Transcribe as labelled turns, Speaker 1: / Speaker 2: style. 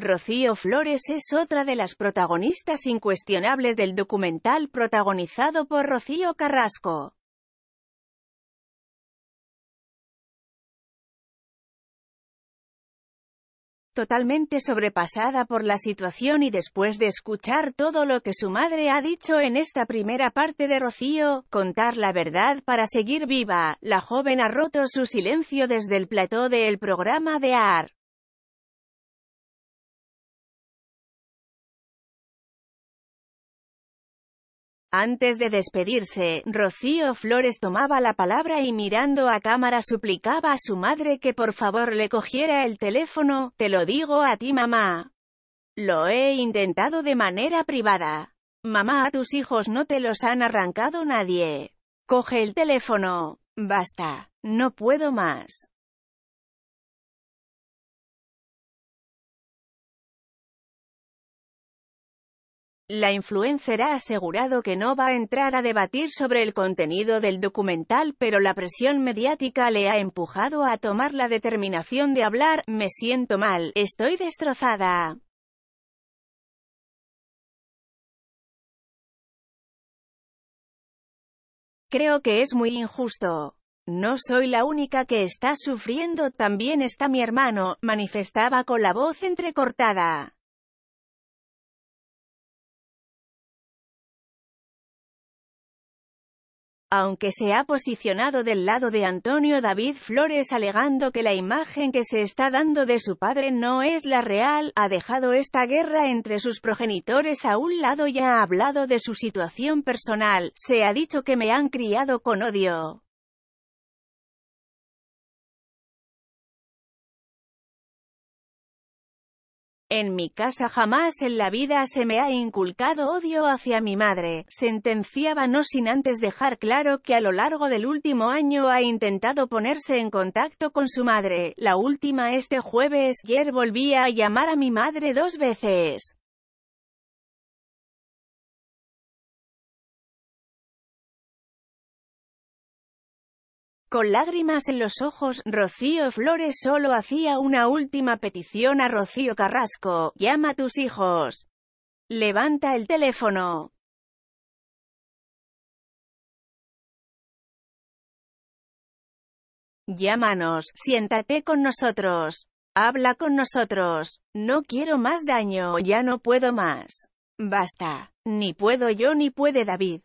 Speaker 1: Rocío Flores es otra de las protagonistas incuestionables del documental protagonizado por Rocío Carrasco.
Speaker 2: totalmente
Speaker 1: sobrepasada por la situación y después de escuchar todo lo que su madre ha dicho en esta primera parte de Rocío, contar la verdad para seguir viva, la joven ha roto su silencio desde el plató del programa de AR. Antes de despedirse, Rocío Flores tomaba la palabra y mirando a cámara suplicaba a su madre que por favor le cogiera el teléfono, te lo digo a ti mamá. Lo he intentado de manera privada. Mamá, a tus hijos no te los han arrancado nadie. Coge el teléfono. Basta. No
Speaker 2: puedo más.
Speaker 1: La influencer ha asegurado que no va a entrar a debatir sobre el contenido del documental pero la presión mediática le ha empujado a tomar la determinación de hablar, me siento mal, estoy destrozada. Creo que es muy injusto. No soy la única que está sufriendo, también está mi hermano, manifestaba con la voz entrecortada. aunque se ha posicionado del lado de Antonio David Flores alegando que la imagen que se está dando de su padre no es la real, ha dejado esta guerra entre sus progenitores a un lado y ha hablado de su situación personal, se ha dicho que me han criado con odio. En mi casa jamás en la vida se me ha inculcado odio hacia mi madre, sentenciaba no sin antes dejar claro que a lo largo del último año ha intentado ponerse en contacto con su madre, la última este jueves, ayer volvía a llamar a mi
Speaker 2: madre dos veces. Con lágrimas en los
Speaker 1: ojos, Rocío Flores solo hacía una última petición a Rocío Carrasco, llama a tus hijos. Levanta el teléfono. Llámanos, siéntate con nosotros. Habla con nosotros. No quiero más daño, ya no puedo más. Basta. Ni puedo yo ni puede David.